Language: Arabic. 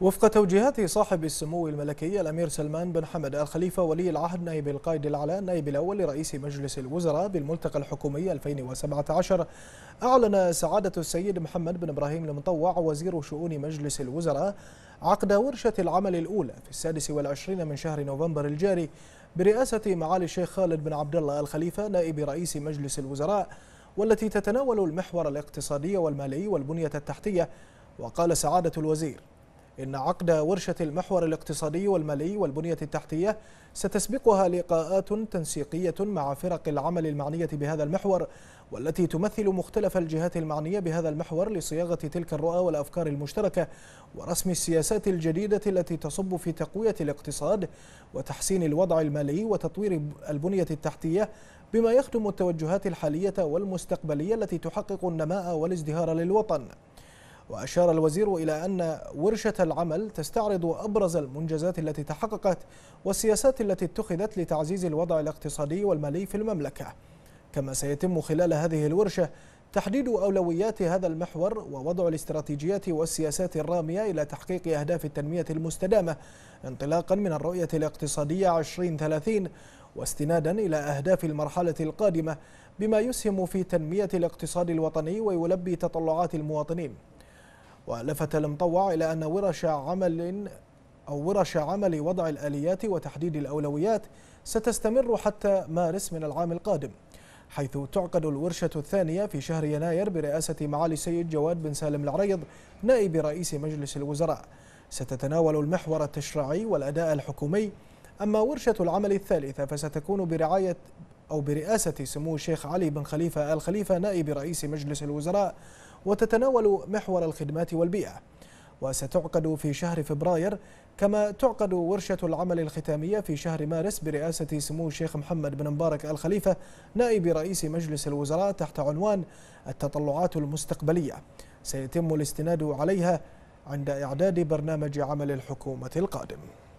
وفق توجيهات صاحب السمو الملكي الأمير سلمان بن حمد الخليفة ولي العهد نائب القائد الأعلى النائب الأول لرئيس مجلس الوزراء بالملتقى الحكومي 2017 أعلن سعادة السيد محمد بن إبراهيم المطوع وزير شؤون مجلس الوزراء عقد ورشة العمل الأولى في السادس والعشرين من شهر نوفمبر الجاري برئاسة معالي الشيخ خالد بن عبد الله الخليفة نائب رئيس مجلس الوزراء والتي تتناول المحور الاقتصادي والمالي والبنية التحتية وقال سعادة الوزير إن عقد ورشة المحور الاقتصادي والمالي والبنية التحتية ستسبقها لقاءات تنسيقية مع فرق العمل المعنية بهذا المحور والتي تمثل مختلف الجهات المعنية بهذا المحور لصياغة تلك الرؤى والأفكار المشتركة ورسم السياسات الجديدة التي تصب في تقوية الاقتصاد وتحسين الوضع المالي وتطوير البنية التحتية بما يخدم التوجهات الحالية والمستقبلية التي تحقق النماء والازدهار للوطن وأشار الوزير إلى أن ورشة العمل تستعرض أبرز المنجزات التي تحققت والسياسات التي اتخذت لتعزيز الوضع الاقتصادي والمالي في المملكة كما سيتم خلال هذه الورشة تحديد أولويات هذا المحور ووضع الاستراتيجيات والسياسات الرامية إلى تحقيق أهداف التنمية المستدامة انطلاقا من الرؤية الاقتصادية 2030 واستنادا إلى أهداف المرحلة القادمة بما يسهم في تنمية الاقتصاد الوطني ويلبي تطلعات المواطنين ولفت المطوع إلى أن ورش عمل أو ورش عمل وضع الآليات وتحديد الأولويات ستستمر حتى مارس من العام القادم حيث تعقد الورشة الثانية في شهر يناير برئاسة معالي السيد جواد بن سالم العريض نائب رئيس مجلس الوزراء ستتناول المحور التشريعي والأداء الحكومي أما ورشة العمل الثالثة فستكون برعاية أو برئاسة سمو الشيخ علي بن خليفة آل خليفة نائب رئيس مجلس الوزراء وتتناول محور الخدمات والبيئة وستعقد في شهر فبراير كما تعقد ورشة العمل الختامية في شهر مارس برئاسة سمو الشيخ محمد بن مبارك الخليفة نائب رئيس مجلس الوزراء تحت عنوان التطلعات المستقبلية سيتم الاستناد عليها عند إعداد برنامج عمل الحكومة القادم